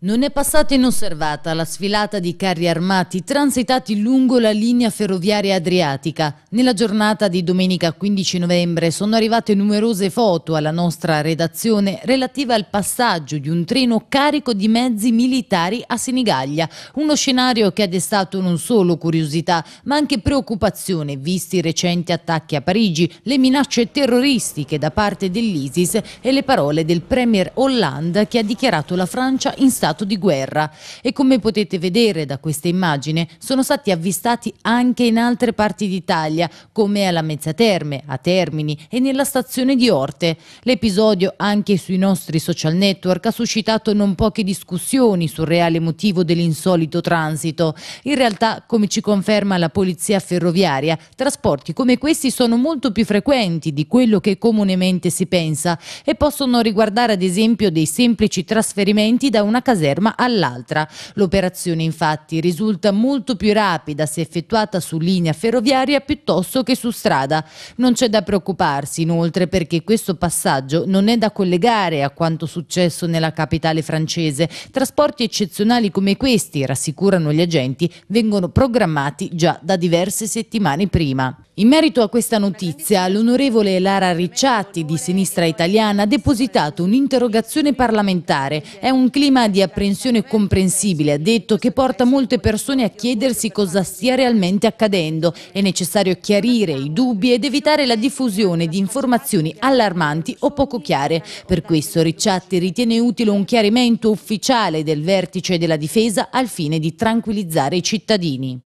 Non è passata inosservata la sfilata di carri armati transitati lungo la linea ferroviaria adriatica. Nella giornata di domenica 15 novembre sono arrivate numerose foto alla nostra redazione relative al passaggio di un treno carico di mezzi militari a Senigallia, uno scenario che ha destato non solo curiosità ma anche preoccupazione visti i recenti attacchi a Parigi, le minacce terroristiche da parte dell'ISIS e le parole del premier Hollande che ha dichiarato la Francia in stato stato di guerra e come potete vedere da questa immagine sono stati avvistati anche in altre parti d'Italia come alla Mezzaterme, a Termini e nella stazione di Orte. L'episodio anche sui nostri social network ha suscitato non poche discussioni sul reale motivo dell'insolito transito. In realtà, come ci conferma la polizia ferroviaria, trasporti come questi sono molto più frequenti di quello che comunemente si pensa e possono riguardare ad esempio dei semplici trasferimenti da una casa caserma all'altra. L'operazione infatti risulta molto più rapida se effettuata su linea ferroviaria piuttosto che su strada. Non c'è da preoccuparsi inoltre perché questo passaggio non è da collegare a quanto successo nella capitale francese. Trasporti eccezionali come questi, rassicurano gli agenti, vengono programmati già da diverse settimane prima. In merito a questa notizia, l'onorevole Lara Ricciatti di Sinistra Italiana ha depositato un'interrogazione parlamentare. È un clima di apprensione comprensibile, ha detto, che porta molte persone a chiedersi cosa stia realmente accadendo. È necessario chiarire i dubbi ed evitare la diffusione di informazioni allarmanti o poco chiare. Per questo Ricciatti ritiene utile un chiarimento ufficiale del vertice della difesa al fine di tranquillizzare i cittadini.